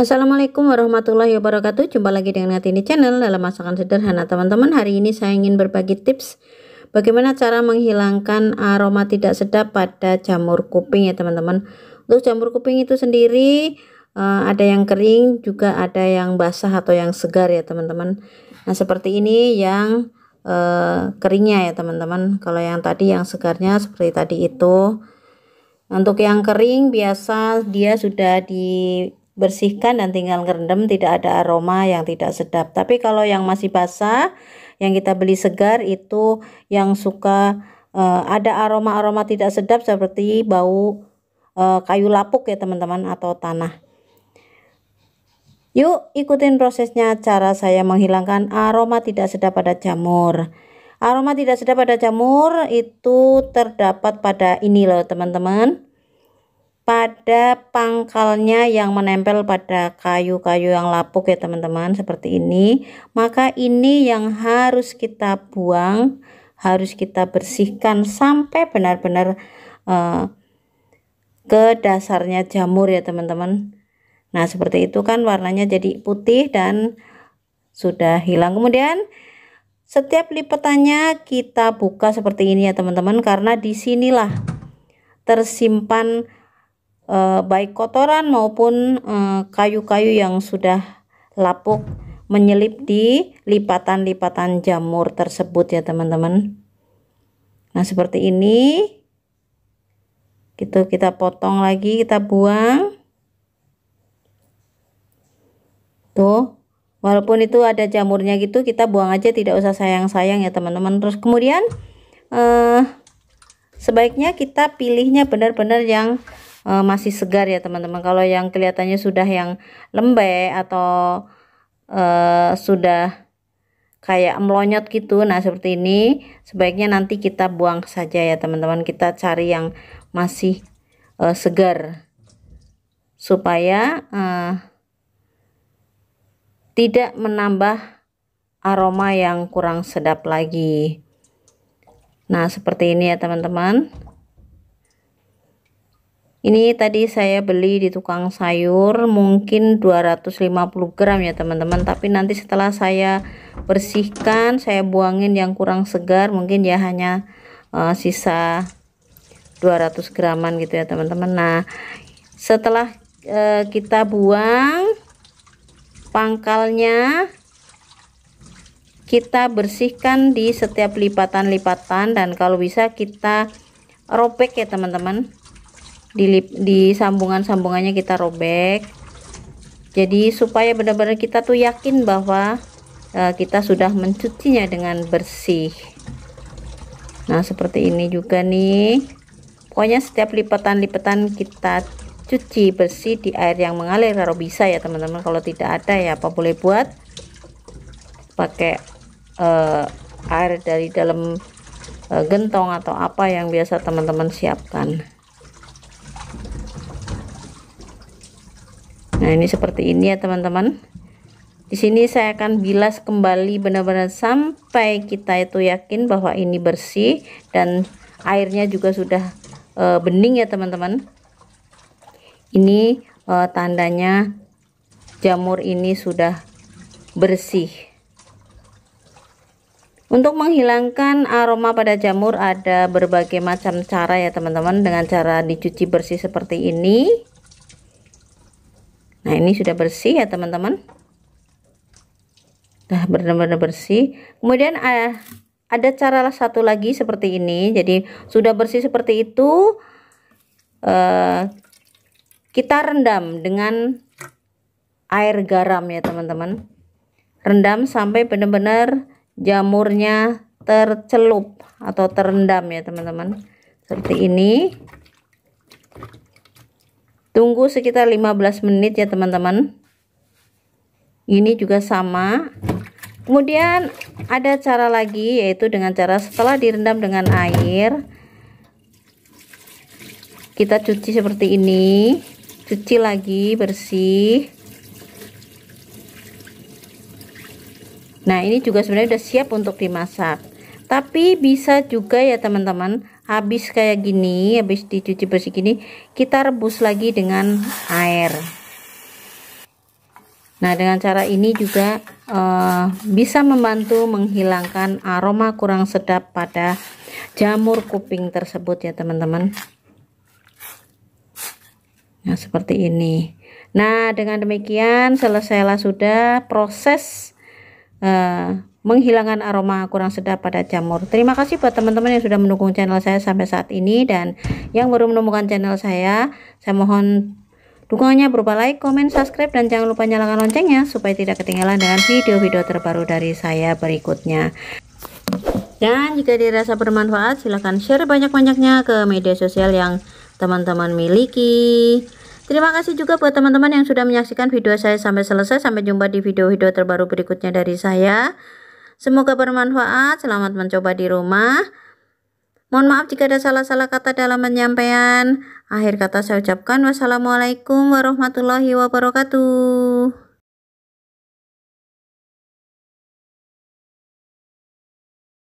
Assalamualaikum warahmatullahi wabarakatuh Jumpa lagi dengan Ngatini Channel dalam masakan sederhana teman-teman Hari ini saya ingin berbagi tips Bagaimana cara menghilangkan aroma tidak sedap pada jamur kuping ya teman-teman Untuk jamur kuping itu sendiri eh, Ada yang kering juga ada yang basah atau yang segar ya teman-teman Nah seperti ini yang eh, keringnya ya teman-teman Kalau yang tadi yang segarnya seperti tadi itu untuk yang kering biasa dia sudah di bersihkan dan tinggal rendam tidak ada aroma yang tidak sedap tapi kalau yang masih basah yang kita beli segar itu yang suka uh, ada aroma-aroma tidak sedap seperti bau uh, kayu lapuk ya teman-teman atau tanah Yuk ikutin prosesnya cara saya menghilangkan aroma tidak sedap pada jamur Aroma tidak sedap pada jamur itu terdapat pada ini loh teman-teman pada pangkalnya yang menempel pada kayu-kayu yang lapuk ya teman-teman seperti ini maka ini yang harus kita buang harus kita bersihkan sampai benar-benar uh, ke dasarnya jamur ya teman-teman nah seperti itu kan warnanya jadi putih dan sudah hilang kemudian setiap lipatannya kita buka seperti ini ya teman-teman karena disinilah tersimpan Eh, baik kotoran maupun eh, kayu-kayu yang sudah lapuk menyelip di lipatan-lipatan jamur tersebut ya teman-teman nah seperti ini gitu kita potong lagi kita buang tuh walaupun itu ada jamurnya gitu kita buang aja tidak usah sayang-sayang ya teman-teman terus kemudian eh, sebaiknya kita pilihnya benar-benar yang uh, masih segar ya teman-teman kalau yang kelihatannya sudah yang lembek atau uh, sudah kayak melonyot gitu nah seperti ini sebaiknya nanti kita buang saja ya teman-teman kita cari yang masih uh, segar supaya uh, tidak menambah aroma yang kurang sedap lagi nah seperti ini ya teman-teman ini tadi saya beli di tukang sayur mungkin 250 gram ya teman-teman tapi nanti setelah saya bersihkan saya buangin yang kurang segar mungkin ya hanya uh, sisa 200 graman gitu ya teman-teman nah setelah uh, kita buang pangkalnya kita bersihkan di setiap lipatan-lipatan dan kalau bisa kita robek ya teman-teman di, di sambungan-sambungannya kita robek jadi supaya benar-benar kita tuh yakin bahwa e, kita sudah mencucinya dengan bersih nah seperti ini juga nih pokoknya setiap lipatan-lipatan kita cuci bersih di air yang mengalir kalau bisa ya teman-teman kalau tidak ada ya apa boleh buat pakai e, air dari dalam e, gentong atau apa yang biasa teman-teman siapkan nah ini seperti ini ya teman-teman di sini saya akan bilas kembali benar-benar sampai kita itu yakin bahwa ini bersih dan airnya juga sudah e, bening ya teman-teman ini e, tandanya jamur ini sudah bersih untuk menghilangkan aroma pada jamur ada berbagai macam cara ya teman-teman dengan cara dicuci bersih seperti ini nah ini sudah bersih ya teman-teman nah benar-benar bersih kemudian eh, ada cara satu lagi seperti ini jadi sudah bersih seperti itu eh, kita rendam dengan air garam ya teman-teman rendam sampai benar-benar jamurnya tercelup atau terendam ya teman-teman seperti ini tunggu sekitar 15 menit ya teman-teman ini juga sama kemudian ada cara lagi yaitu dengan cara setelah direndam dengan air kita cuci seperti ini cuci lagi bersih nah ini juga sebenarnya sudah siap untuk dimasak tapi bisa juga ya teman-teman habis kayak gini habis dicuci bersih gini kita rebus lagi dengan air nah dengan cara ini juga uh, bisa membantu menghilangkan aroma kurang sedap pada jamur kuping tersebut ya teman-teman nah seperti ini nah dengan demikian selesailah sudah proses uh, menghilangkan aroma kurang sedap pada jamur. Terima kasih buat teman-teman yang sudah mendukung channel saya sampai saat ini dan yang baru menemukan channel saya, saya mohon dukungannya berupa like, komen, subscribe dan jangan lupa nyalakan loncengnya supaya tidak ketinggalan dengan video-video terbaru dari saya berikutnya. Dan jika dirasa bermanfaat, silahkan share banyak-banyaknya ke media sosial yang teman-teman miliki. Terima kasih juga buat teman-teman yang sudah menyaksikan video saya sampai selesai. Sampai jumpa di video-video terbaru berikutnya dari saya. Semoga bermanfaat. Selamat mencoba di rumah. Mohon maaf jika ada salah-salah kata dalam penyampaian. Akhir kata saya ucapkan wassalamualaikum warahmatullahi wabarakatuh.